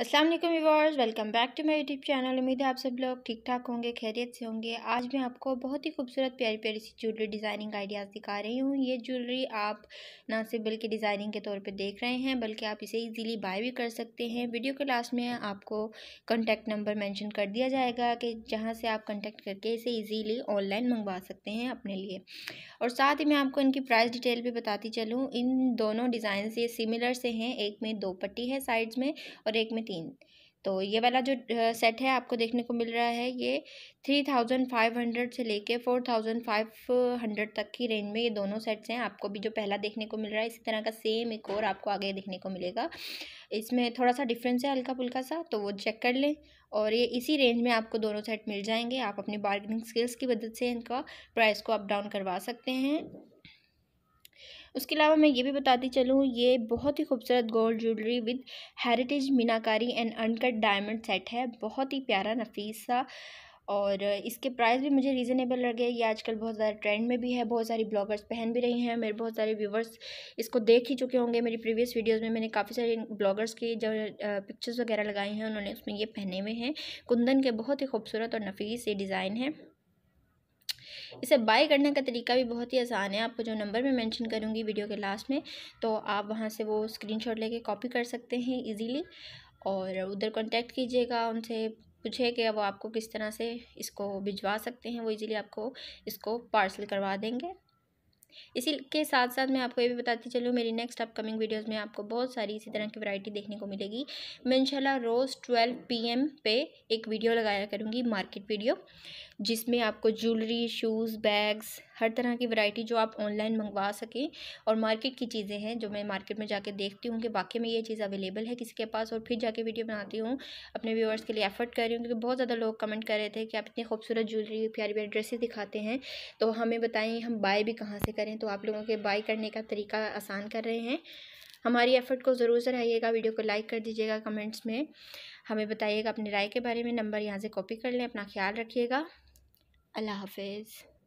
Aslam viewers welcome back to my YouTube channel उम्मीद है आप सब लोग ठीक ठाक होंगे खैरियत से होंगे आज मैं आपको बहुत ही खूबसूरत प्यारी प्यारी सी ज्वेलरी डिज़ाइनिंग आइडियाज़ दिखा रही हूँ ये ज्वेलरी आप ना सिर्फ बल्कि डिज़ाइनिंग के तौर पे देख रहे हैं बल्कि आप इसे इजीली बाय भी कर सकते हैं वीडियो के लास्ट में आपको कॉन्टैक्ट नंबर मैंशन कर दिया जाएगा कि जहाँ से आप कॉन्टैक्ट करके इसे ईजीली ऑनलाइन मंगवा सकते हैं अपने लिए और साथ ही मैं आपको इनकी प्राइस डिटेल भी बताती चलूँ इन दोनों डिज़ाइन ये सिमिलर से हैं एक में दो पट्टी है साइड्स में और एक में तीन तो ये वाला जो सेट है आपको देखने को मिल रहा है ये थ्री थाउजेंड फाइव हंड्रेड से लेके फोर थाउजेंड फाइव हंड्रेड तक की रेंज में ये दोनों सेट्स हैं आपको भी जो पहला देखने को मिल रहा है इसी तरह का सेम एक और आपको आगे देखने को मिलेगा इसमें थोड़ा सा डिफरेंस है हल्का फुल्का सा तो वो चेक कर लें और ये इसी रेंज में आपको दोनों सेट मिल जाएंगे आप अपनी बार्गनिंग स्किल्स की मदद से इनका प्राइस को अप डाउन करवा सकते हैं उसके अलावा मैं ये भी बताती चलूँ ये बहुत ही खूबसूरत gold jewellery with heritage meenakari and uncut diamond set है बहुत ही प्यारा नफीस सा और इसके प्राइस भी मुझे रीज़नेबल लगे ये आजकल बहुत ज़्यादा ट्रेंड में भी है बहुत सारी ब्लॉगर्स पहन भी रही हैं मेरे बहुत सारे व्यूवर्स इसको देख ही चुके होंगे मेरी प्रीवियस वीडियोस में मैंने काफ़ी सारे ब्लॉगर्स की जो पिक्चर्स वगैरह लगाई हैं उन्होंने उसमें ये पहने हुए हैं कुंदन के बहुत ही खूबसूरत और नफीस ये डिज़ाइन है इसे बाय करने का तरीका भी बहुत ही आसान है आपको जो नंबर मैं मेंशन करूँगी वीडियो के लास्ट में तो आप वहाँ से वो स्क्रीनशॉट लेके कॉपी कर सकते हैं इजीली और उधर कांटेक्ट कीजिएगा उनसे पूछे कि वो आपको किस तरह से इसको भिजवा सकते हैं वो इजीली आपको इसको पार्सल करवा देंगे इसी के साथ साथ मैं आपको ये भी बताती चलूँ मेरी नेक्स्ट अपकमिंग वीडियोज़ में आपको बहुत सारी इसी तरह की वैरायटी देखने को मिलेगी मैं इंशाल्लाह रोज़ ट्वेल्व पीएम पे एक वीडियो लगाया करूँगी मार्केट वीडियो जिसमें आपको ज्वेलरी शूज़ बैग्स हर तरह की वैरायटी जो आप ऑनलाइन मंगवा सकें और मार्केट की चीज़ें हैं जो मैं मार्केट में जाके देखती हूँ कि वाकई में ये चीज़ अवेलेबल है किसी के पास और फिर जाके वीडियो बनाती हूँ अपने व्यूअर्स के लिए एफर्ट कर रही हूँ क्योंकि बहुत ज़्यादा लोग कमेंट कर रहे थे कि आप इतनी खूबसूरत ज्वेलरी प्यारी प्यारी ड्रेसेस दिखाते हैं तो हमें बताएं हम बाय भी कहाँ से करें करें तो आप लोगों के बाई करने का तरीका आसान कर रहे हैं हमारी एफ़र्ट को ज़रूर सराहिएगा वीडियो को लाइक कर दीजिएगा कमेंट्स में हमें बताइएगा अपनी राय के बारे में नंबर यहाँ से कॉपी कर लें अपना ख्याल रखिएगा अल्लाह हाफिज़